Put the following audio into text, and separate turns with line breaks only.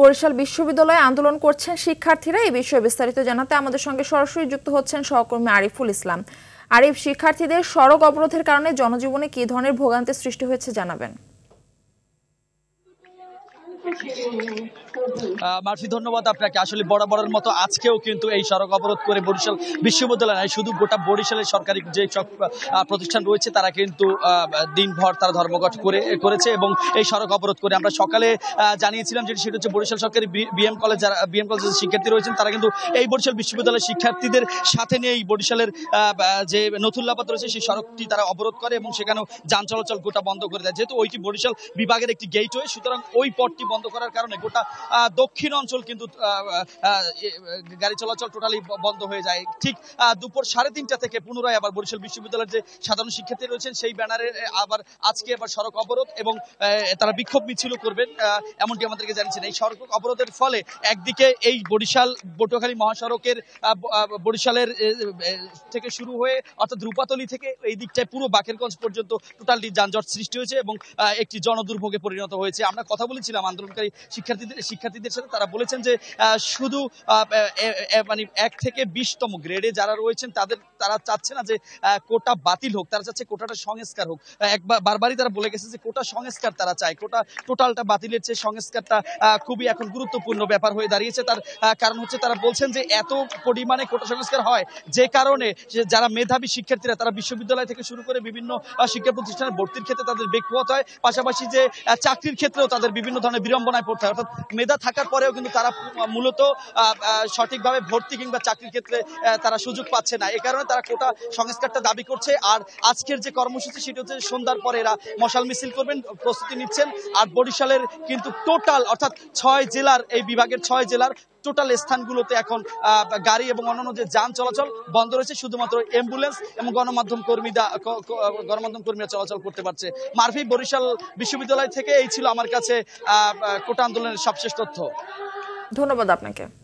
বরিশাল বিশ্ববিদ্যালয়ে আন্দোলন করছেন শিক্ষার্থীরা এই বিষয়ে বিস্তারিত জানাতে আমাদের সঙ্গে সরাসরি যুক্ত হচ্ছেন সহকর্মী আরিফুল ইসলাম আরিফ শিক্ষার্থীদের সড়ক অবরোধের কারণে জনজীবনে কী ধরনের ভোগান্তি সৃষ্টি হয়েছে জানাবেন মার্ফি ধন্যবাদ আপনাকে আসলে বড়ের মতো আজকেও কিন্তু এই সড়ক অবরোধ করে বরিশাল বিশ্ববিদ্যালয় নয় শুধু গোটা বরিশালের সরকারি যে প্রতিষ্ঠান রয়েছে তারা কিন্তু দিনভর তারা ধর্মঘট করে করেছে এবং এই সড়ক অবরোধ করে আমরা সকালে জানিয়েছিলাম যেটি সেটা হচ্ছে বরিশাল সরকারি বিএম কলেজ যারা বিএম কলেজের শিক্ষার্থী রয়েছেন তারা কিন্তু এই বরিশাল বিশ্ববিদ্যালয়ের শিক্ষার্থীদের সাথে নিয়ে এই বরিশালের যে নথুল্লাবাদ রয়েছে সেই সড়কটি তারা অবরোধ করে এবং সেখানেও যান চলাচল গোটা বন্ধ করে দেয় যেহেতু ওইটি বরিশাল বিভাগের একটি হয়ে সুতরাং ওই পথটি বন্ধ করার কারণে গোটা দক্ষিণ অঞ্চল কিন্তু গাড়ি চলাচল টোটালি বন্ধ হয়ে যায় ঠিক দুপুর সাড়ে তিনটা থেকে পুনরায় আবার বরিশাল বিশ্ববিদ্যালয়ের যে সাধারণ শিক্ষার্থী রয়েছেন সেই ব্যানারে আবার আজকে আবার সড়ক অবরোধ এবং তারা বিক্ষোভ মিছিল করবেন এমনটি আমাদেরকে জানিয়েছেন এই সড়ক অবরোধের ফলে একদিকে এই বরিশাল পটুয়াখালী মহাসড়কের বরিশালের থেকে শুরু হয়ে অর্থাৎ রূপাতলি থেকে এই দিকটায় পুরো বাকেরগঞ্জ পর্যন্ত টোটালি যানজট সৃষ্টি হয়েছে এবং একটি জনদুর্ভোগে পরিণত হয়েছে আমরা কথা বলেছিলাম আন্দোলন আন্দোলনকারী শিক্ষার্থীদের শিক্ষার্থীদের সাথে তারা বলেছেন যে শুধু মানে এক থেকে বিশতম গ্রেডে যারা রয়েছেন তাদের তারা চাচ্ছে না যে কোটা বাতিল হোক তারা চাচ্ছে কোটাটা সংস্কার হোক একবার বারবারই তারা বলে গেছে যে কোটা সংস্কার তারা চায় কোটা টোটালটা বাতিলের চেয়ে সংস্কারটা খুবই এখন গুরুত্বপূর্ণ ব্যাপার হয়ে দাঁড়িয়েছে তার কারণ হচ্ছে তারা বলছেন যে এত পরিমাণে কোটা সংস্কার হয় যে কারণে যারা মেধাবী শিক্ষার্থীরা তারা বিশ্ববিদ্যালয় থেকে শুরু করে বিভিন্ন শিক্ষা প্রতিষ্ঠানে ভর্তির ক্ষেত্রে তাদের বেগ হয় পাশাপাশি যে চাকরির ক্ষেত্রেও তাদের বিভিন্ন ধরনের বিড়ম্বনায় পড়তে হয় অর্থাৎ মেধা থাকার পরেও কিন্তু তারা মূলত সঠিকভাবে ভর্তি কিংবা চাকরির ক্ষেত্রে তারা সুযোগ পাচ্ছে না এ কারণে তারা কোটা সংস্কারটা দাবি করছে আর আজকের যে কর্মসূচি সেটি হচ্ছে সন্ধ্যার পরে এরা মশাল মিছিল করবেন প্রস্তুতি নিচ্ছেন আর বরিশালের কিন্তু টোটাল অর্থাৎ ছয় জেলার এই বিভাগের ছয় জেলার টোটাল স্থানগুলোতে এখন গাড়ি এবং অন্যান্য যে যান চলাচল বন্ধ রয়েছে শুধুমাত্র অ্যাম্বুলেন্স এবং গণমাধ্যম কর্মীরা গণমাধ্যম কর্মীরা চলাচল করতে পারছে মারফি বরিশাল বিশ্ববিদ্যালয় থেকে এই ছিল আমার কাছে কোটা আন্দোলনের সবশেষ তথ্য ধন্যবাদ আপনাকে